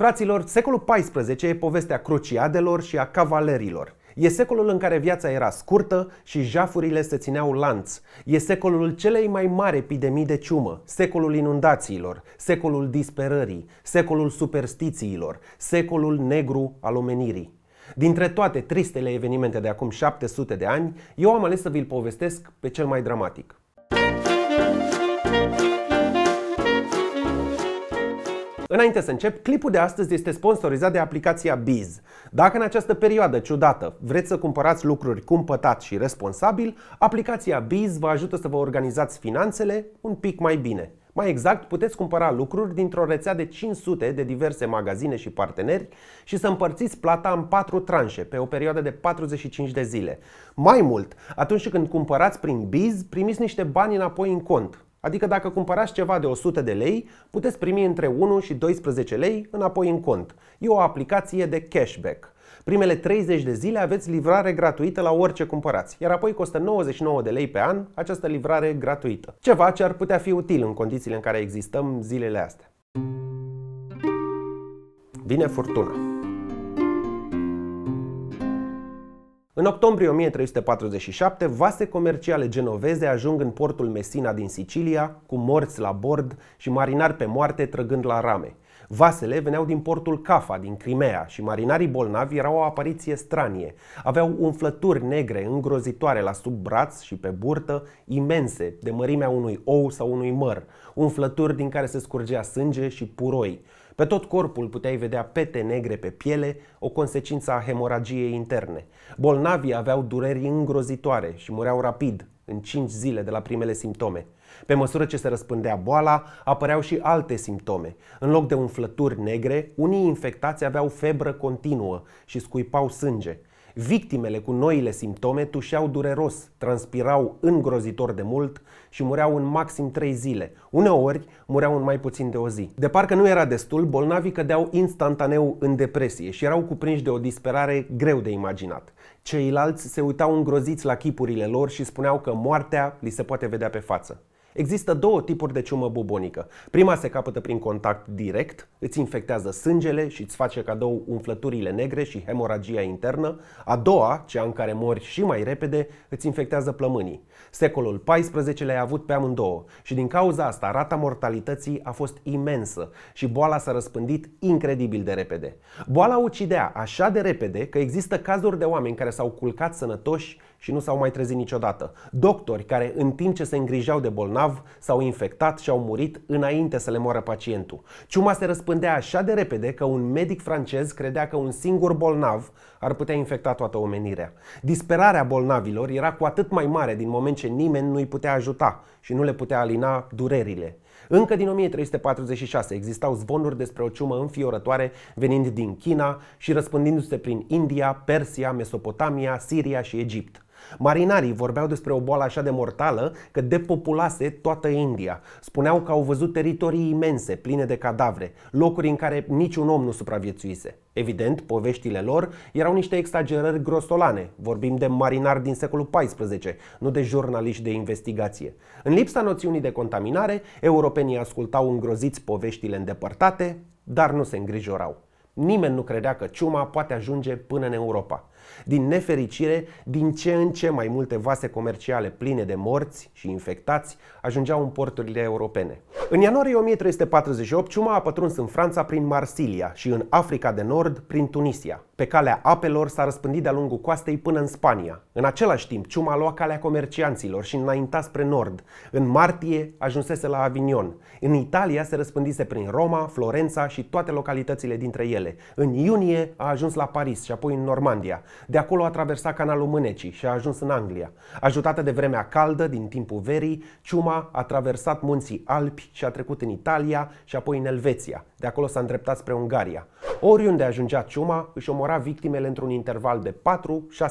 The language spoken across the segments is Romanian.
Fraților, secolul XIV e povestea cruciadelor și a cavalerilor. E secolul în care viața era scurtă și jafurile se țineau lanț. E secolul celei mai mari epidemii de ciumă, secolul inundațiilor, secolul disperării, secolul superstițiilor, secolul negru al omenirii. Dintre toate tristele evenimente de acum 700 de ani, eu am ales să vi-l povestesc pe cel mai dramatic. Înainte să încep, clipul de astăzi este sponsorizat de aplicația Biz. Dacă în această perioadă ciudată vreți să cumpărați lucruri cumpătat și responsabil, aplicația Biz vă ajută să vă organizați finanțele un pic mai bine. Mai exact, puteți cumpăra lucruri dintr-o rețea de 500 de diverse magazine și parteneri și să împărțiți plata în 4 tranșe pe o perioadă de 45 de zile. Mai mult, atunci când cumpărați prin Biz, primiți niște bani înapoi în cont, Adică dacă cumpărați ceva de 100 de lei, puteți primi între 1 și 12 lei înapoi în cont. E o aplicație de cashback. Primele 30 de zile aveți livrare gratuită la orice cumpărați, iar apoi costă 99 de lei pe an această livrare gratuită. Ceva ce ar putea fi util în condițiile în care existăm zilele astea. Vine furtuna. În octombrie 1347, vase comerciale genoveze ajung în portul Messina din Sicilia, cu morți la bord și marinari pe moarte trăgând la rame. Vasele veneau din portul Cafa, din Crimea, și marinarii bolnavi erau o apariție stranie. Aveau umflături negre îngrozitoare la sub braț și pe burtă, imense, de mărimea unui ou sau unui măr, umflături din care se scurgea sânge și puroi. Pe tot corpul puteai vedea pete negre pe piele, o consecință a hemoragiei interne. Bolnavii aveau dureri îngrozitoare și mureau rapid, în 5 zile de la primele simptome. Pe măsură ce se răspândea boala, apăreau și alte simptome. În loc de umflături negre, unii infectați aveau febră continuă și scuipau sânge. Victimele cu noile simptome tușeau dureros, transpirau îngrozitor de mult și mureau în maxim 3 zile. Uneori mureau în mai puțin de o zi. De parcă nu era destul, bolnavii cădeau instantaneu în depresie și erau cuprinși de o disperare greu de imaginat. Ceilalți se uitau îngroziți la chipurile lor și spuneau că moartea li se poate vedea pe față. Există două tipuri de ciumă bubonică. Prima se capătă prin contact direct, îți infectează sângele și îți face cadou umflăturile negre și hemoragia internă. A doua, cea în care mori și mai repede, îți infectează plămânii. Secolul XIV le-a avut pe amândouă și din cauza asta rata mortalității a fost imensă și boala s-a răspândit incredibil de repede. Boala ucidea așa de repede că există cazuri de oameni care s-au culcat sănătoși și nu s-au mai trezit niciodată. Doctori care în timp ce se îngrijeau de bolnav s-au infectat și au murit înainte să le moară pacientul. Ciuma se răspândea așa de repede că un medic francez credea că un singur bolnav ar putea infecta toată omenirea. Disperarea bolnavilor era cu atât mai mare din moment ce nimeni nu îi putea ajuta și nu le putea alina durerile. Încă din 1346 existau zvonuri despre o ciumă înfiorătoare venind din China și răspândindu-se prin India, Persia, Mesopotamia, Siria și Egipt. Marinarii vorbeau despre o boală așa de mortală că depopulase toată India. Spuneau că au văzut teritorii imense, pline de cadavre, locuri în care niciun om nu supraviețuise. Evident, poveștile lor erau niște exagerări grosolane. Vorbim de marinari din secolul XIV, nu de jurnaliști de investigație. În lipsa noțiunii de contaminare, europenii ascultau îngroziți poveștile îndepărtate, dar nu se îngrijorau. Nimeni nu credea că ciuma poate ajunge până în Europa. Din nefericire, din ce în ce mai multe vase comerciale pline de morți și infectați ajungeau în porturile europene. În ianuarie 1348, ciuma a pătruns în Franța prin Marsilia și în Africa de Nord prin Tunisia pe calea apelor s-a răspândit de-a lungul coastei până în Spania. În același timp, ciuma lua calea comercianților și înainta spre nord. În martie ajunsese la Avignon. În Italia se răspândise prin Roma, Florența și toate localitățile dintre ele. În iunie a ajuns la Paris și apoi în Normandia. De acolo a traversat canalul Mânecii și a ajuns în Anglia. Ajutată de vremea caldă din timpul verii, ciuma a traversat munții Alpi și a trecut în Italia și apoi în Elveția. De acolo s-a îndreptat spre Ungaria. Oriunde ajungea ciuma, își omora număra victimele într-un interval de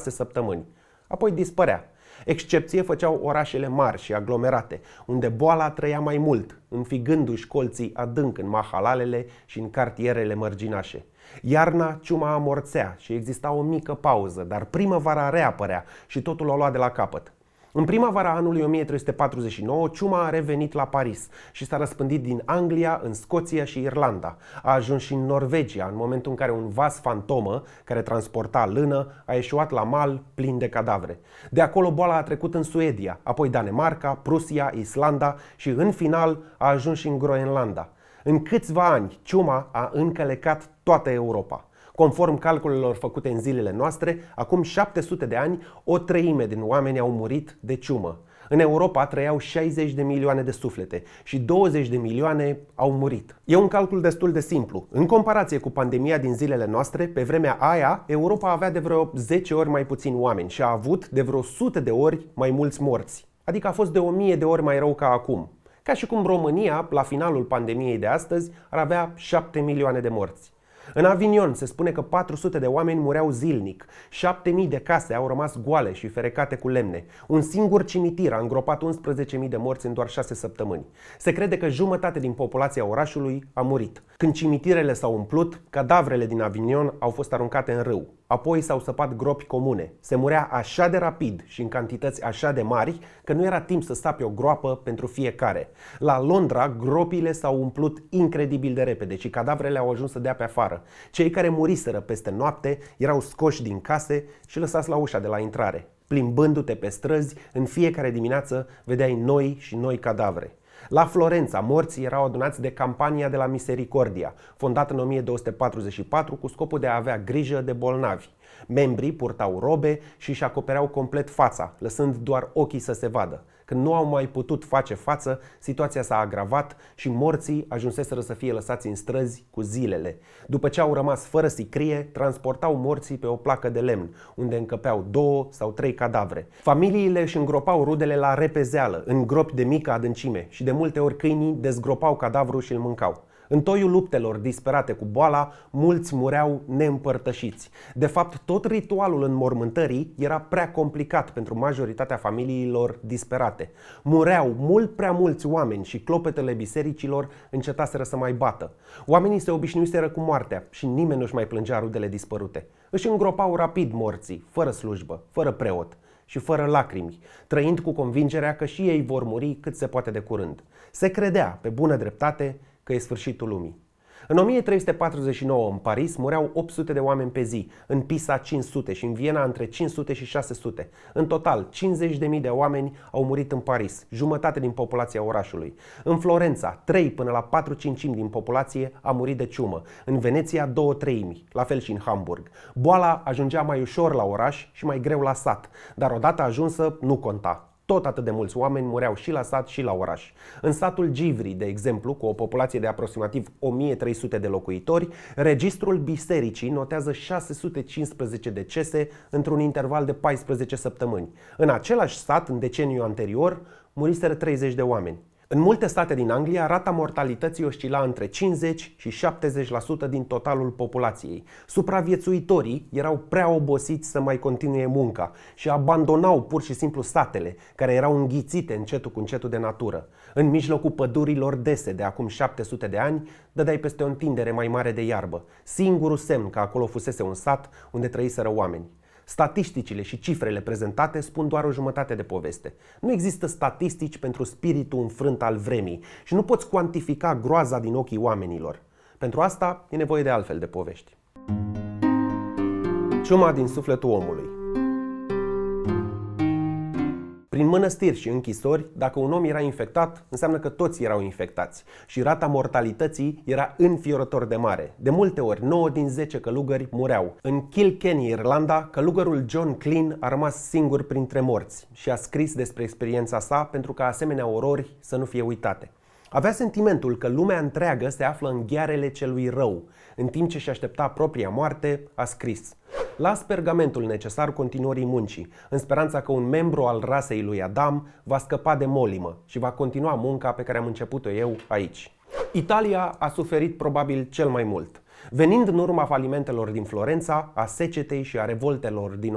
4-6 săptămâni. Apoi dispărea. Excepție făceau orașele mari și aglomerate, unde boala trăia mai mult, înfigându-și colții adânc în mahalalele și în cartierele mărginașe. Iarna ciuma amorțea și exista o mică pauză, dar primăvara reapărea și totul o lua de la capăt. În primăvara anului 1349, ciuma a revenit la Paris și s-a răspândit din Anglia, în Scoția și Irlanda. A ajuns și în Norvegia, în momentul în care un vas fantomă, care transporta lână, a ieșuat la mal plin de cadavre. De acolo boala a trecut în Suedia, apoi Danemarca, Prusia, Islanda și, în final, a ajuns și în Groenlanda. În câțiva ani, ciuma a încălecat toată Europa. Conform calculelor făcute în zilele noastre, acum 700 de ani, o treime din oameni au murit de ciumă. În Europa trăiau 60 de milioane de suflete și 20 de milioane au murit. E un calcul destul de simplu. În comparație cu pandemia din zilele noastre, pe vremea aia, Europa avea de vreo 10 ori mai puțini oameni și a avut de vreo 100 de ori mai mulți morți. Adică a fost de 1000 de ori mai rău ca acum. Ca și cum România, la finalul pandemiei de astăzi, ar avea 7 milioane de morți. În Avignon se spune că 400 de oameni mureau zilnic, 7000 de case au rămas goale și ferecate cu lemne. Un singur cimitir a îngropat 11.000 de morți în doar 6 săptămâni. Se crede că jumătate din populația orașului a murit. Când cimitirele s-au umplut, cadavrele din Avignon au fost aruncate în râu. Apoi s-au săpat gropi comune. Se murea așa de rapid și în cantități așa de mari că nu era timp să sapi o groapă pentru fiecare. La Londra, gropile s-au umplut incredibil de repede și cadavrele au ajuns să dea pe afară. Cei care muriseră peste noapte erau scoși din case și lăsați la ușa de la intrare. Plimbându-te pe străzi, în fiecare dimineață vedeai noi și noi cadavre. La Florența, morții erau adunați de campania de la Misericordia, fondată în 1244 cu scopul de a avea grijă de bolnavi. Membrii purtau robe și își acopereau complet fața, lăsând doar ochii să se vadă. Când nu au mai putut face față, situația s-a agravat și morții ajunseseră să fie lăsați în străzi cu zilele. După ce au rămas fără sicrie, transportau morții pe o placă de lemn, unde încăpeau două sau trei cadavre. Familiile își îngropau rudele la repezeală, în gropi de mică adâncime și de multe ori câinii dezgropau cadavrul și îl mâncau. În toiul luptelor disperate cu boala, mulți mureau neîmpărtășiți. De fapt, tot ritualul înmormântării era prea complicat pentru majoritatea familiilor disperate. Mureau mult prea mulți oameni și clopetele bisericilor încetaseră să mai bată. Oamenii se obișnuiseră cu moartea și nimeni nu-și mai plângea rudele dispărute. Își îngropau rapid morții, fără slujbă, fără preot și fără lacrimi, trăind cu convingerea că și ei vor muri cât se poate de curând. Se credea, pe bună dreptate, că e sfârșitul lumii. În 1349, în Paris, mureau 800 de oameni pe zi, în Pisa 500 și în Viena între 500 și 600. În total, 50.000 de oameni au murit în Paris, jumătate din populația orașului. În Florența, 3 până la 4 cincimi din populație a murit de ciumă. În Veneția, 2 treimi, la fel și în Hamburg. Boala ajungea mai ușor la oraș și mai greu la sat, dar odată ajunsă nu conta tot atât de mulți oameni mureau și la sat și la oraș. În satul Givri, de exemplu, cu o populație de aproximativ 1300 de locuitori, registrul bisericii notează 615 decese într-un interval de 14 săptămâni. În același sat, în deceniul anterior, muriseră 30 de oameni. În multe state din Anglia, rata mortalității oscila între 50 și 70% din totalul populației. Supraviețuitorii erau prea obosiți să mai continue munca și abandonau pur și simplu satele, care erau înghițite încetul cu încetul de natură. În mijlocul pădurilor dese de acum 700 de ani, dădeai peste o întindere mai mare de iarbă, singurul semn că acolo fusese un sat unde trăiseră oameni. Statisticile și cifrele prezentate spun doar o jumătate de poveste. Nu există statistici pentru spiritul înfrânt al vremii și nu poți cuantifica groaza din ochii oamenilor. Pentru asta e nevoie de altfel de povești. Ciuma din sufletul omului prin mănăstiri și închisori, dacă un om era infectat, înseamnă că toți erau infectați și rata mortalității era înfiorător de mare. De multe ori, 9 din 10 călugări mureau. În Kilkenny, Irlanda, călugărul John Clean a rămas singur printre morți și a scris despre experiența sa pentru ca asemenea orori să nu fie uitate. Avea sentimentul că lumea întreagă se află în ghearele celui rău. În timp ce și aștepta propria moarte, a scris las pergamentul necesar continuării muncii, în speranța că un membru al rasei lui Adam va scăpa de molimă și va continua munca pe care am început-o eu aici. Italia a suferit probabil cel mai mult, venind în urma falimentelor din Florența, a secetei și a revoltelor din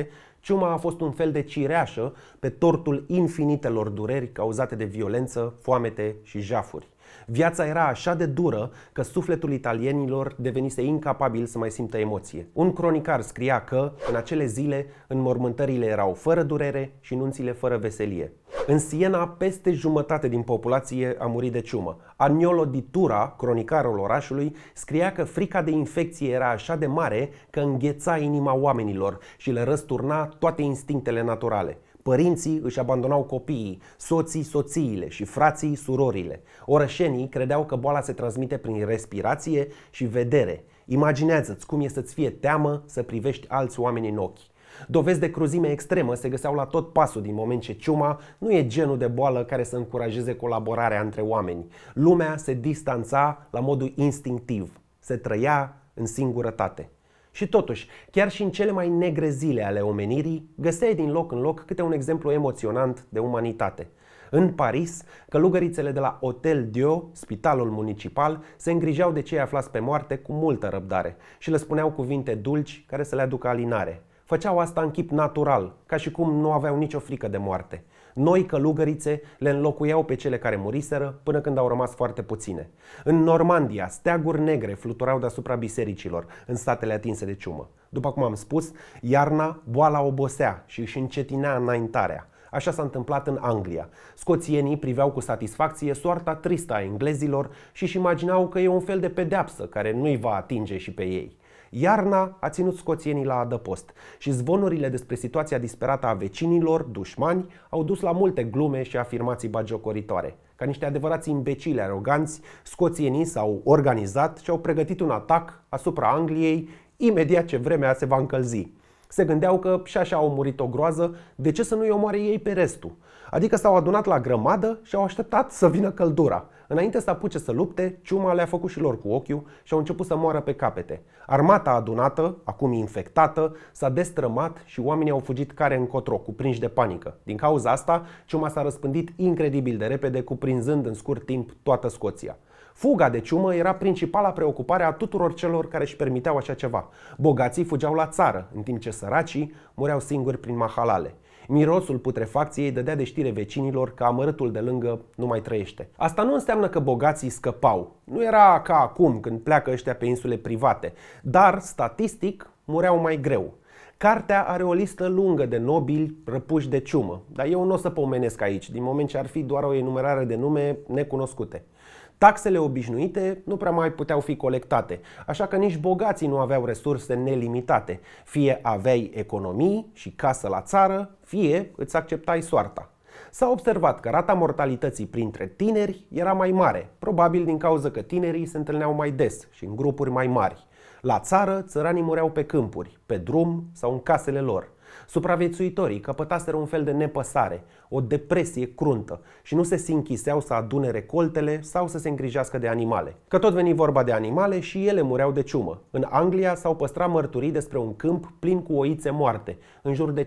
1346-1347, ciuma a fost un fel de cireașă pe tortul infinitelor dureri cauzate de violență, foamete și jafuri. Viața era așa de dură că sufletul italienilor devenise incapabil să mai simtă emoție. Un cronicar scria că, în acele zile, înmormântările erau fără durere și nunțile fără veselie. În Siena, peste jumătate din populație a murit de ciumă. Agnolo di Tura, cronicarul orașului, scria că frica de infecție era așa de mare că îngheța inima oamenilor și le răsturna toate instinctele naturale. Părinții își abandonau copiii, soții soțiile și frații surorile. Orășenii credeau că boala se transmite prin respirație și vedere. Imaginează-ți cum e să-ți fie teamă să privești alți oameni în ochi. Dovezi de cruzime extremă se găseau la tot pasul din moment ce ciuma nu e genul de boală care să încurajeze colaborarea între oameni. Lumea se distanța la modul instinctiv, se trăia în singurătate. Și totuși, chiar și în cele mai negre zile ale omenirii, găseai din loc în loc câte un exemplu emoționant de umanitate. În Paris, călugărițele de la Hotel Dieu, spitalul municipal, se îngrijeau de cei aflați pe moarte cu multă răbdare și le spuneau cuvinte dulci care să le aducă alinare. Făceau asta în chip natural, ca și cum nu aveau nicio frică de moarte. Noi călugărițe le înlocuiau pe cele care muriseră până când au rămas foarte puține. În Normandia, steaguri negre fluturau deasupra bisericilor în statele atinse de ciumă. După cum am spus, iarna boala obosea și își încetinea înaintarea. Așa s-a întâmplat în Anglia. Scoțienii priveau cu satisfacție soarta tristă a englezilor și își imaginau că e un fel de pedeapsă care nu-i va atinge și pe ei. Iarna a ținut scoțienii la adăpost și zvonurile despre situația disperată a vecinilor, dușmani, au dus la multe glume și afirmații bagiocoritoare. Ca niște adevărați imbecili aroganți, scoțienii s-au organizat și au pregătit un atac asupra Angliei imediat ce vremea se va încălzi. Se gândeau că și așa au murit o groază, de ce să nu-i omoare ei pe restul? Adică s-au adunat la grămadă și au așteptat să vină căldura. Înainte să apuce să lupte, ciuma le-a făcut și lor cu ochiul și au început să moară pe capete. Armata adunată, acum infectată, s-a destrămat și oamenii au fugit care încotro, cuprinși de panică. Din cauza asta, ciuma s-a răspândit incredibil de repede, cuprinzând în scurt timp toată Scoția. Fuga de ciumă era principala preocupare a tuturor celor care își permiteau așa ceva. Bogații fugeau la țară, în timp ce săracii mureau singuri prin mahalale. Mirosul putrefacției dădea de știre vecinilor că amărâtul de lângă nu mai trăiește. Asta nu înseamnă că bogații scăpau. Nu era ca acum când pleacă ăștia pe insule private, dar statistic mureau mai greu. Cartea are o listă lungă de nobili răpuși de ciumă, dar eu nu o să pomenesc aici, din moment ce ar fi doar o enumerare de nume necunoscute. Taxele obișnuite nu prea mai puteau fi colectate, așa că nici bogații nu aveau resurse nelimitate. Fie aveai economii și casă la țară, fie îți acceptai soarta. S-a observat că rata mortalității printre tineri era mai mare, probabil din cauza că tinerii se întâlneau mai des și în grupuri mai mari. La țară, țăranii mureau pe câmpuri, pe drum sau în casele lor. Supraviețuitorii căpătaseră un fel de nepăsare, o depresie cruntă și nu se sinchiseau să adune recoltele sau să se îngrijească de animale. Că tot veni vorba de animale și ele mureau de ciumă. În Anglia s-au păstrat mărturii despre un câmp plin cu oițe moarte, în jur de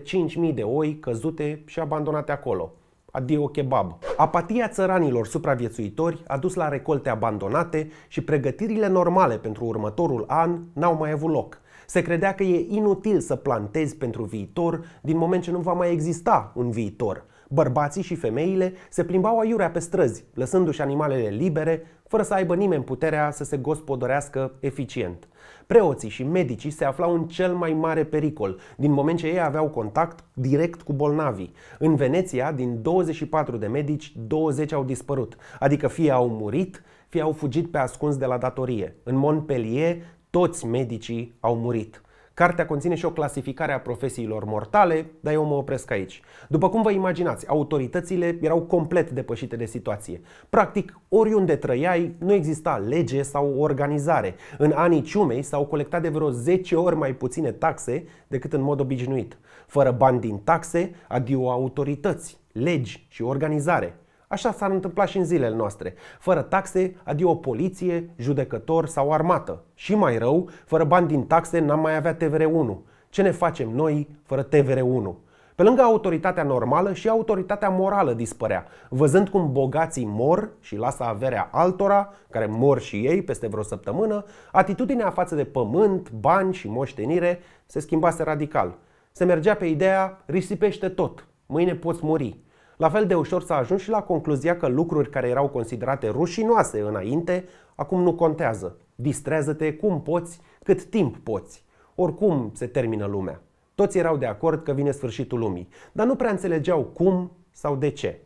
5.000 de oi căzute și abandonate acolo adio kebab. Apatia țăranilor supraviețuitori a dus la recolte abandonate și pregătirile normale pentru următorul an n-au mai avut loc. Se credea că e inutil să plantezi pentru viitor din moment ce nu va mai exista un viitor. Bărbații și femeile se plimbau aiurea pe străzi, lăsându-și animalele libere, fără să aibă nimeni puterea să se gospodărească eficient. Preoții și medicii se aflau în cel mai mare pericol, din moment ce ei aveau contact direct cu bolnavii. În Veneția, din 24 de medici, 20 au dispărut, adică fie au murit, fie au fugit pe ascuns de la datorie. În Montpellier, toți medicii au murit. Cartea conține și o clasificare a profesiilor mortale, dar eu mă opresc aici. După cum vă imaginați, autoritățile erau complet depășite de situație. Practic, oriunde trăiai, nu exista lege sau organizare. În anii ciumei s-au colectat de vreo 10 ori mai puține taxe decât în mod obișnuit. Fără bani din taxe, adio autorități, legi și organizare. Așa s-ar întâmpla și în zilele noastre. Fără taxe, adio poliție, judecător sau armată. Și mai rău, fără bani din taxe n-am mai avea TVR1. Ce ne facem noi fără TVR1? Pe lângă autoritatea normală și autoritatea morală dispărea, văzând cum bogații mor și lasă averea altora, care mor și ei peste vreo săptămână, atitudinea față de pământ, bani și moștenire se schimbase radical. Se mergea pe ideea risipește tot, mâine poți muri. La fel de ușor s-a ajuns și la concluzia că lucruri care erau considerate rușinoase înainte, acum nu contează. Distrează-te cum poți, cât timp poți. Oricum se termină lumea. Toți erau de acord că vine sfârșitul lumii, dar nu prea înțelegeau cum sau de ce.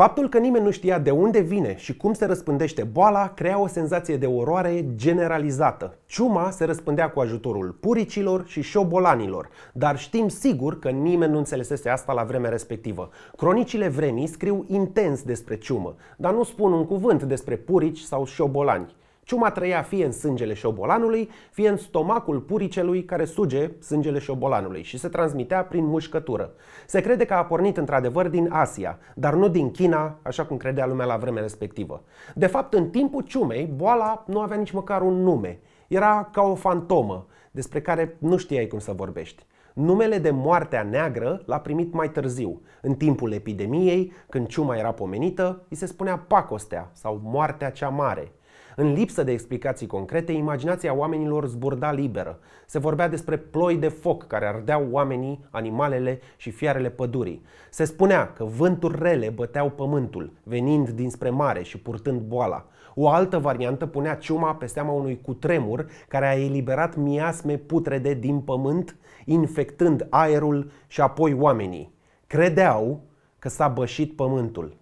Faptul că nimeni nu știa de unde vine și cum se răspândește boala crea o senzație de oroare generalizată. Ciuma se răspândea cu ajutorul puricilor și șobolanilor, dar știm sigur că nimeni nu înțelesese asta la vremea respectivă. Cronicile vremii scriu intens despre ciumă, dar nu spun un cuvânt despre purici sau șobolani. Ciuma trăia fie în sângele șobolanului, fie în stomacul puricelui care suge sângele șobolanului și se transmitea prin mușcătură. Se crede că a pornit într-adevăr din Asia, dar nu din China, așa cum credea lumea la vremea respectivă. De fapt, în timpul ciumei, boala nu avea nici măcar un nume. Era ca o fantomă, despre care nu știai cum să vorbești. Numele de moartea neagră l-a primit mai târziu. În timpul epidemiei, când ciuma era pomenită, îi se spunea pacostea sau moartea cea mare. În lipsă de explicații concrete, imaginația oamenilor zburda liberă. Se vorbea despre ploi de foc care ardeau oamenii, animalele și fiarele pădurii. Se spunea că vânturi rele băteau pământul, venind dinspre mare și purtând boala. O altă variantă punea ciuma pe seama unui cutremur care a eliberat miasme putrede din pământ, infectând aerul și apoi oamenii. Credeau că s-a bășit pământul.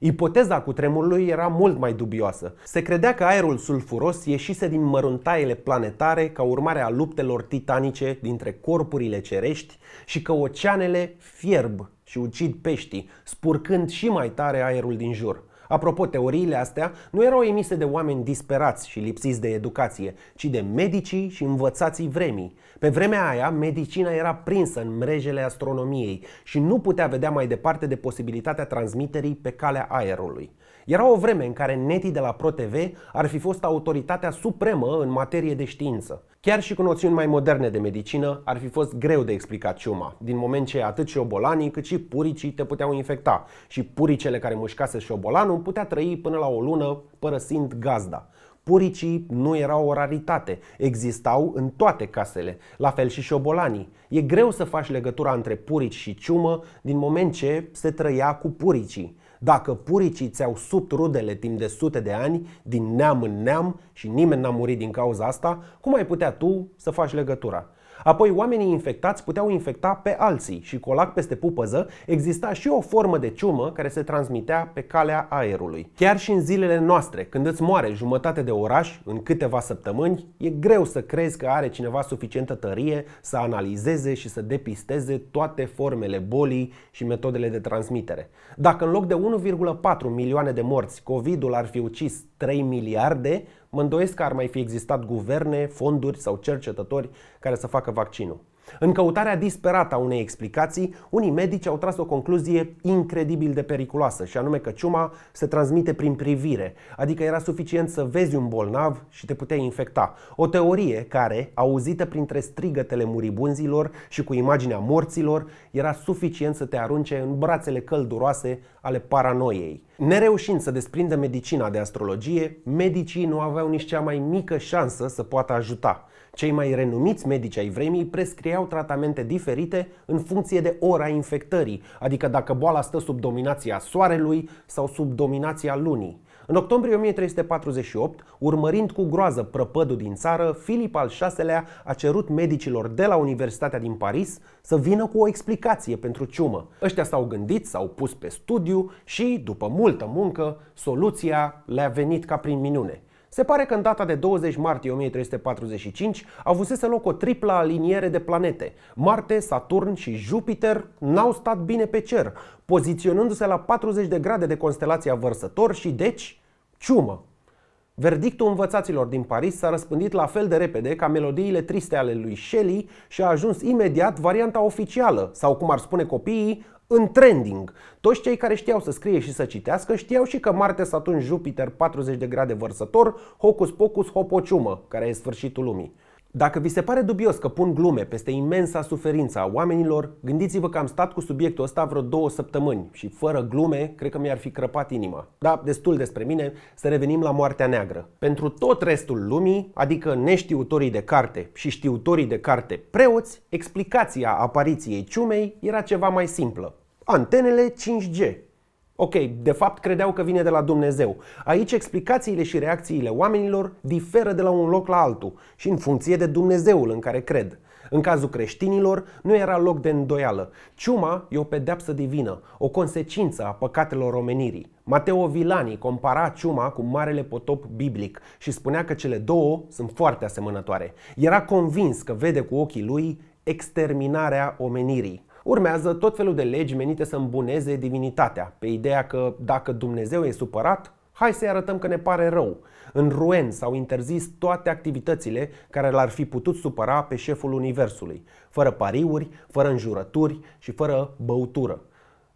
Ipoteza cu tremurului era mult mai dubioasă. Se credea că aerul sulfuros ieșise din măruntaiele planetare ca urmare a luptelor titanice dintre corpurile cerești și că oceanele fierb și ucid peștii, spurcând și mai tare aerul din jur. Apropo, teoriile astea nu erau emise de oameni disperați și lipsiți de educație, ci de medicii și învățații vremii, pe vremea aia, medicina era prinsă în mrejele astronomiei și nu putea vedea mai departe de posibilitatea transmiterii pe calea aerului. Era o vreme în care netii de la ProTV ar fi fost autoritatea supremă în materie de știință. Chiar și cu noțiuni mai moderne de medicină ar fi fost greu de explicat ciuma, din moment ce atât șobolanii cât și puricii te puteau infecta și puricele care mușcase șobolanul putea trăi până la o lună părăsind gazda. Puricii nu erau o raritate, existau în toate casele, la fel și șobolanii. E greu să faci legătura între purici și ciumă din moment ce se trăia cu puricii. Dacă puricii ți-au subt rudele timp de sute de ani, din neam în neam, și nimeni n-a murit din cauza asta, cum ai putea tu să faci legătura? Apoi oamenii infectați puteau infecta pe alții și colac peste pupăză exista și o formă de ciumă care se transmitea pe calea aerului. Chiar și în zilele noastre, când îți moare jumătate de oraș în câteva săptămâni, e greu să crezi că are cineva suficientă tărie să analizeze și să depisteze toate formele bolii și metodele de transmitere. Dacă în loc de 1,4 milioane de morți, COVID-ul ar fi ucis 3 miliarde, Mă îndoiesc că ar mai fi existat guverne, fonduri sau cercetători care să facă vaccinul. În căutarea disperată a unei explicații, unii medici au tras o concluzie incredibil de periculoasă, și anume că ciuma se transmite prin privire, adică era suficient să vezi un bolnav și te puteai infecta. O teorie care, auzită printre strigătele muribunzilor și cu imaginea morților, era suficient să te arunce în brațele călduroase ale paranoiei. Nereușind să desprindă medicina de astrologie, medicii nu aveau nici cea mai mică șansă să poată ajuta. Cei mai renumiți medici ai vremii prescriau tratamente diferite în funcție de ora infectării, adică dacă boala stă sub dominația soarelui sau sub dominația lunii. În octombrie 1348, urmărind cu groază prăpădul din țară, Filip al VI-lea a cerut medicilor de la Universitatea din Paris să vină cu o explicație pentru ciumă. Ăștia s-au gândit, s-au pus pe studiu și, după multă muncă, soluția le-a venit ca prin minune. Se pare că în data de 20 martie 1345 avusese loc o tripla aliniere de planete. Marte, Saturn și Jupiter n-au stat bine pe cer, poziționându-se la 40 de grade de constelația Vărsător și deci ciumă. Verdictul învățaților din Paris s-a răspândit la fel de repede ca melodiile triste ale lui Shelley și a ajuns imediat varianta oficială, sau cum ar spune copiii, în trending. Toți cei care știau să scrie și să citească știau și că Marte, Saturn, Jupiter, 40 de grade vărsător, Hocus Pocus, Hopociumă, care e sfârșitul lumii. Dacă vi se pare dubios că pun glume peste imensa suferință a oamenilor, gândiți-vă că am stat cu subiectul ăsta vreo două săptămâni și fără glume, cred că mi-ar fi crăpat inima. Da, destul despre mine, să revenim la Moartea Neagră. Pentru tot restul lumii, adică neștiutorii de carte și știutorii de carte preoți, explicația apariției ciumei era ceva mai simplă. Antenele 5G, Ok, de fapt credeau că vine de la Dumnezeu. Aici explicațiile și reacțiile oamenilor diferă de la un loc la altul și în funcție de Dumnezeul în care cred. În cazul creștinilor, nu era loc de îndoială. Ciuma e o pedeapsă divină, o consecință a păcatelor omenirii. Mateo Vilani compara ciuma cu marele potop biblic și spunea că cele două sunt foarte asemănătoare. Era convins că vede cu ochii lui exterminarea omenirii. Urmează tot felul de legi menite să îmbuneze divinitatea, pe ideea că dacă Dumnezeu e supărat, hai să-i arătăm că ne pare rău. În ruen s-au interzis toate activitățile care l-ar fi putut supăra pe șeful Universului, fără pariuri, fără înjurături și fără băutură.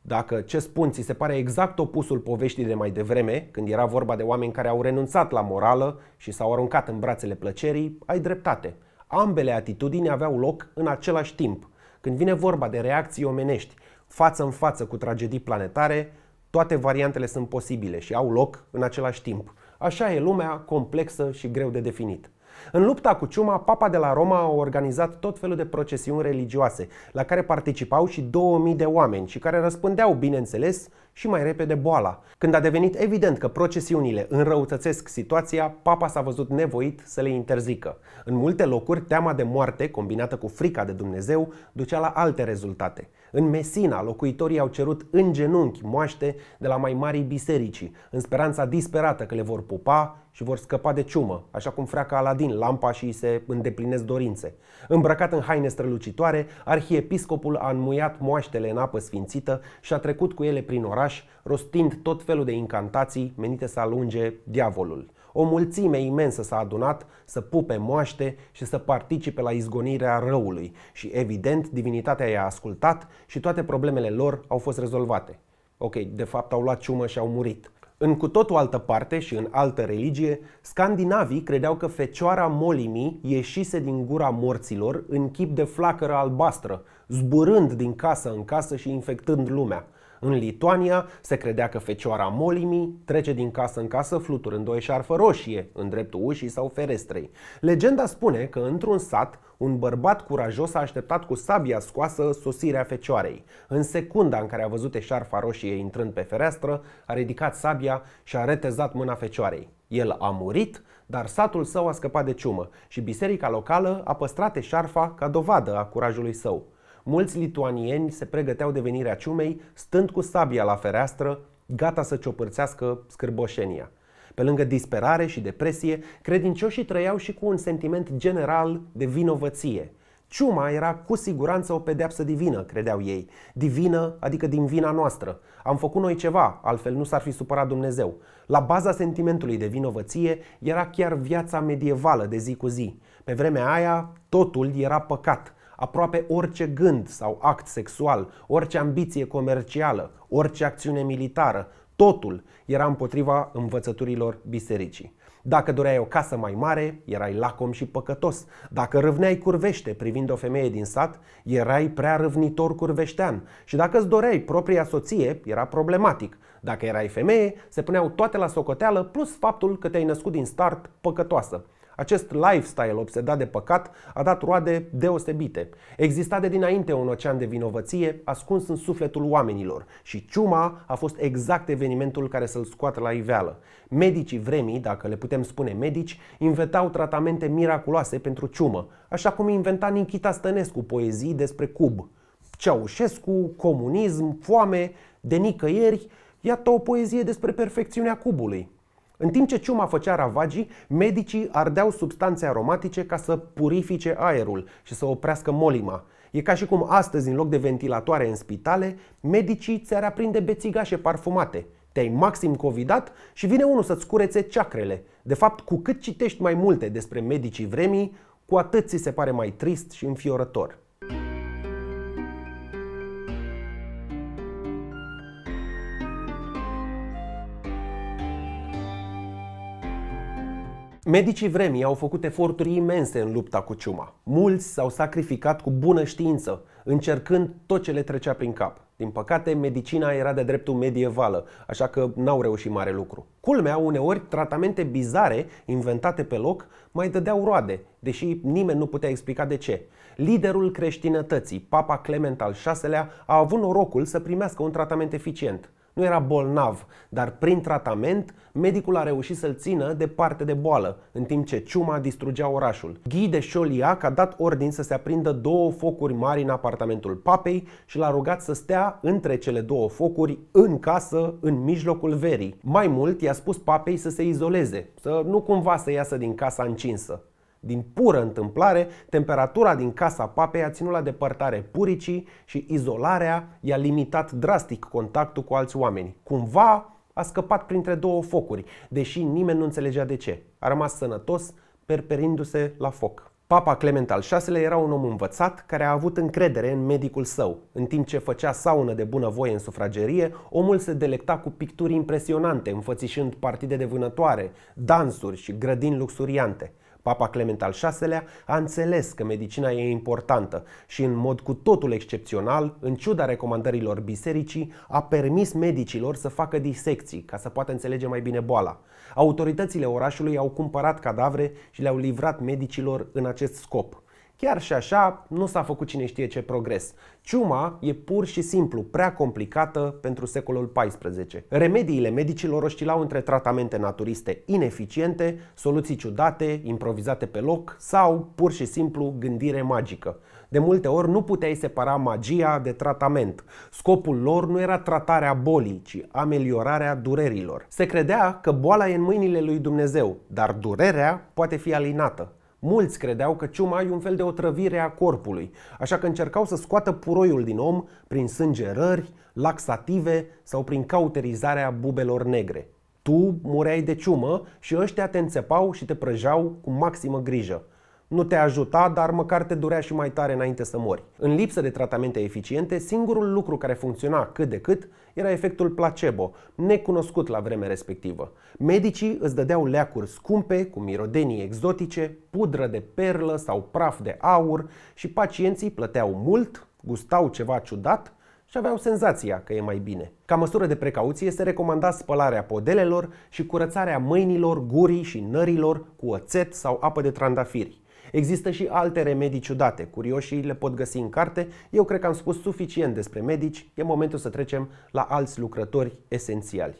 Dacă ce spun ți se pare exact opusul poveștii de mai devreme, când era vorba de oameni care au renunțat la morală și s-au aruncat în brațele plăcerii, ai dreptate. Ambele atitudini aveau loc în același timp – când vine vorba de reacții omenești față în față cu tragedii planetare, toate variantele sunt posibile și au loc în același timp. Așa e lumea complexă și greu de definit. În lupta cu ciuma, papa de la Roma a organizat tot felul de procesiuni religioase, la care participau și 2000 de oameni și care răspândeau, bineînțeles, și mai repede boala. Când a devenit evident că procesiunile înrăutățesc situația, papa s-a văzut nevoit să le interzică. În multe locuri, teama de moarte, combinată cu frica de Dumnezeu, ducea la alte rezultate. În Mesina, locuitorii au cerut în genunchi moaște de la mai mari bisericii, în speranța disperată că le vor pupa și vor scăpa de ciumă, așa cum freacă Aladin lampa și se îndeplinesc dorințe. Îmbrăcat în haine strălucitoare, arhiepiscopul a înmuiat moaștele în apă sfințită și a trecut cu ele prin oraș, rostind tot felul de incantații menite să alunge diavolul. O mulțime imensă s-a adunat să pupe moaște și să participe la izgonirea răului și, evident, divinitatea i-a ascultat și toate problemele lor au fost rezolvate. Ok, de fapt au luat ciumă și au murit. În cu tot o altă parte și în altă religie, scandinavii credeau că fecioara Molimii ieșise din gura morților în chip de flacără albastră, zburând din casă în casă și infectând lumea. În Lituania se credea că fecioara Molimii trece din casă în casă fluturând o eșarfă roșie în dreptul ușii sau ferestrei. Legenda spune că într-un sat un bărbat curajos a așteptat cu sabia scoasă sosirea fecioarei. În secunda în care a văzut eșarfa roșie intrând pe fereastră, a ridicat sabia și a retezat mâna fecioarei. El a murit, dar satul său a scăpat de ciumă și biserica locală a păstrat eșarfa ca dovadă a curajului său. Mulți lituanieni se pregăteau de venirea ciumei, stând cu sabia la fereastră, gata să ciopărțească scârboșenia. Pe lângă disperare și depresie, credincioșii trăiau și cu un sentiment general de vinovăție. Ciuma era cu siguranță o pedeapsă divină, credeau ei. Divină, adică din vina noastră. Am făcut noi ceva, altfel nu s-ar fi supărat Dumnezeu. La baza sentimentului de vinovăție era chiar viața medievală de zi cu zi. Pe vremea aia, totul era păcat aproape orice gând sau act sexual, orice ambiție comercială, orice acțiune militară, totul era împotriva învățăturilor bisericii. Dacă doreai o casă mai mare, erai lacom și păcătos. Dacă râvneai curvește privind o femeie din sat, erai prea râvnitor curveștean. Și dacă îți doreai propria soție, era problematic. Dacă erai femeie, se puneau toate la socoteală, plus faptul că te-ai născut din start păcătoasă. Acest lifestyle obsedat de păcat a dat roade deosebite. Exista de dinainte un ocean de vinovăție ascuns în sufletul oamenilor și ciuma a fost exact evenimentul care să-l scoată la iveală. Medicii vremii, dacă le putem spune medici, inventau tratamente miraculoase pentru ciumă, așa cum inventa Nichita Stănescu poezii despre cub. Ceaușescu, comunism, foame, de nicăieri, iată o poezie despre perfecțiunea cubului. În timp ce ciuma făcea ravagii, medicii ardeau substanțe aromatice ca să purifice aerul și să oprească molima. E ca și cum astăzi, în loc de ventilatoare în spitale, medicii ți-ar aprinde bețigașe parfumate. Te-ai maxim covidat și vine unul să-ți curețe ceacrele. De fapt, cu cât citești mai multe despre medicii vremii, cu atât ți se pare mai trist și înfiorător. Medicii vremii au făcut eforturi imense în lupta cu ciuma. Mulți s-au sacrificat cu bună știință, încercând tot ce le trecea prin cap. Din păcate, medicina era de dreptul medievală, așa că n-au reușit mare lucru. Culmea, uneori, tratamente bizare, inventate pe loc, mai dădeau roade, deși nimeni nu putea explica de ce. Liderul creștinătății, Papa Clement al VI-lea, a avut norocul să primească un tratament eficient – nu era bolnav, dar prin tratament, medicul a reușit să-l țină departe de boală, în timp ce ciuma distrugea orașul. Guy de Choliac a dat ordin să se aprindă două focuri mari în apartamentul papei și l-a rugat să stea între cele două focuri, în casă, în mijlocul verii. Mai mult, i-a spus papei să se izoleze, să nu cumva să iasă din casa încinsă. Din pură întâmplare, temperatura din casa papei a ținut la depărtare puricii și izolarea i-a limitat drastic contactul cu alți oameni. Cumva a scăpat printre două focuri, deși nimeni nu înțelegea de ce. A rămas sănătos, perperindu-se la foc. Papa Clement al VI-lea era un om învățat care a avut încredere în medicul său. În timp ce făcea saună de bunăvoie în sufragerie, omul se delecta cu picturi impresionante, înfățișând partide de vânătoare, dansuri și grădini luxuriante. Papa Clement al VI-lea a înțeles că medicina e importantă și în mod cu totul excepțional, în ciuda recomandărilor bisericii, a permis medicilor să facă disecții ca să poată înțelege mai bine boala. Autoritățile orașului au cumpărat cadavre și le-au livrat medicilor în acest scop. Chiar și așa, nu s-a făcut cine știe ce progres. Ciuma e pur și simplu prea complicată pentru secolul XIV. Remediile medicilor oscilau între tratamente naturiste ineficiente, soluții ciudate, improvizate pe loc sau pur și simplu gândire magică. De multe ori nu puteai separa magia de tratament. Scopul lor nu era tratarea bolii, ci ameliorarea durerilor. Se credea că boala e în mâinile lui Dumnezeu, dar durerea poate fi alinată. Mulți credeau că ciuma e un fel de otrăvire a corpului, așa că încercau să scoată puroiul din om prin sângerări, laxative sau prin cauterizarea bubelor negre. Tu mureai de ciumă și ăștia te înțepau și te prăjeau cu maximă grijă nu te ajuta, dar măcar te durea și mai tare înainte să mori. În lipsă de tratamente eficiente, singurul lucru care funcționa cât de cât era efectul placebo, necunoscut la vremea respectivă. Medicii îți dădeau leacuri scumpe, cu mirodenii exotice, pudră de perlă sau praf de aur și pacienții plăteau mult, gustau ceva ciudat și aveau senzația că e mai bine. Ca măsură de precauție se recomanda spălarea podelelor și curățarea mâinilor, gurii și nărilor cu oțet sau apă de trandafiri. Există și alte remedii ciudate, curioșii le pot găsi în carte, eu cred că am spus suficient despre medici, e momentul să trecem la alți lucrători esențiali.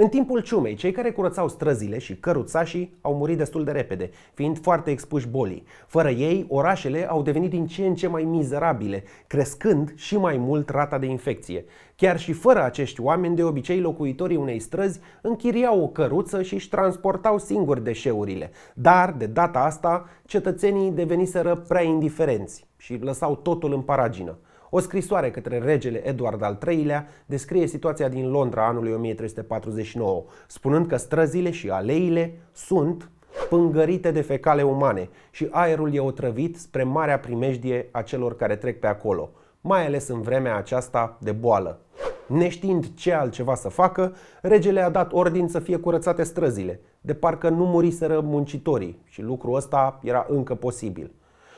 În timpul ciumei, cei care curățau străzile și căruțașii au murit destul de repede, fiind foarte expuși bolii. Fără ei, orașele au devenit din ce în ce mai mizerabile, crescând și mai mult rata de infecție. Chiar și fără acești oameni, de obicei locuitorii unei străzi închiriau o căruță și își transportau singuri deșeurile. Dar, de data asta, cetățenii deveniseră prea indiferenți și lăsau totul în paragină. O scrisoare către regele Eduard al III-lea descrie situația din Londra anului 1349, spunând că străzile și aleile sunt pângărite de fecale umane și aerul e otrăvit spre marea primejdie a celor care trec pe acolo, mai ales în vremea aceasta de boală. Neștiind ce altceva să facă, regele a dat ordin să fie curățate străzile, de parcă nu muriseră muncitorii și lucrul ăsta era încă posibil.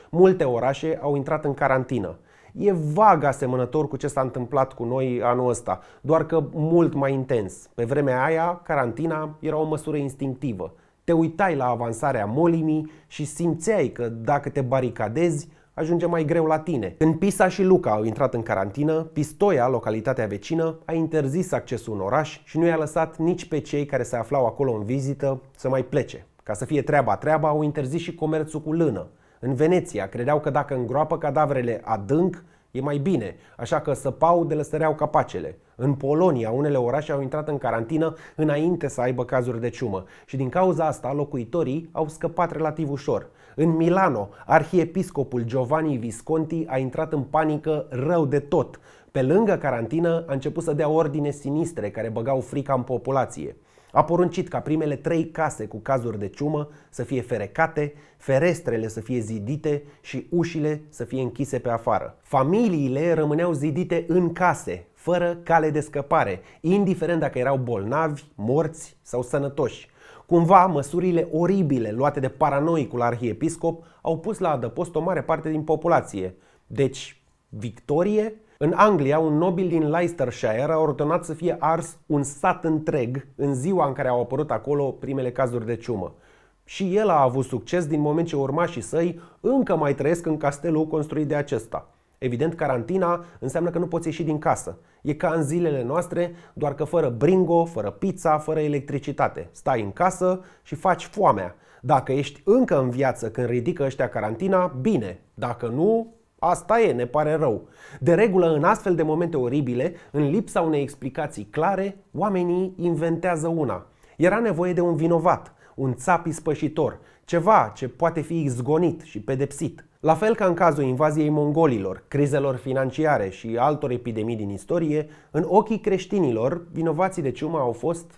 Multe orașe au intrat în carantină, e vag asemănător cu ce s-a întâmplat cu noi anul ăsta, doar că mult mai intens. Pe vremea aia, carantina era o măsură instinctivă. Te uitai la avansarea molimii și simțeai că dacă te baricadezi, ajunge mai greu la tine. Când Pisa și Luca au intrat în carantină, Pistoia, localitatea vecină, a interzis accesul în oraș și nu i-a lăsat nici pe cei care se aflau acolo în vizită să mai plece. Ca să fie treaba treaba, au interzis și comerțul cu lână. În Veneția credeau că dacă îngroapă cadavrele adânc, e mai bine, așa că săpau de lăsăreau capacele. În Polonia, unele orașe au intrat în carantină înainte să aibă cazuri de ciumă și din cauza asta locuitorii au scăpat relativ ușor. În Milano, arhiepiscopul Giovanni Visconti a intrat în panică rău de tot. Pe lângă carantină a început să dea ordine sinistre care băgau frica în populație. A poruncit ca primele trei case cu cazuri de ciumă să fie ferecate, ferestrele să fie zidite și ușile să fie închise pe afară. Familiile rămâneau zidite în case, fără cale de scăpare, indiferent dacă erau bolnavi, morți sau sănătoși. Cumva, măsurile oribile luate de paranoicul arhiepiscop au pus la adăpost o mare parte din populație. Deci, victorie în Anglia, un nobil din Leicestershire a ordonat să fie ars un sat întreg în ziua în care au apărut acolo primele cazuri de ciumă. Și el a avut succes din moment ce urmașii săi încă mai trăiesc în castelul construit de acesta. Evident, carantina înseamnă că nu poți ieși din casă. E ca în zilele noastre, doar că fără bringo, fără pizza, fără electricitate. Stai în casă și faci foamea. Dacă ești încă în viață când ridică ăștia carantina, bine. Dacă nu, Asta e, ne pare rău. De regulă, în astfel de momente oribile, în lipsa unei explicații clare, oamenii inventează una. Era nevoie de un vinovat, un țap ispășitor, ceva ce poate fi izgonit și pedepsit. La fel ca în cazul invaziei mongolilor, crizelor financiare și altor epidemii din istorie, în ochii creștinilor, vinovații de ciumă au fost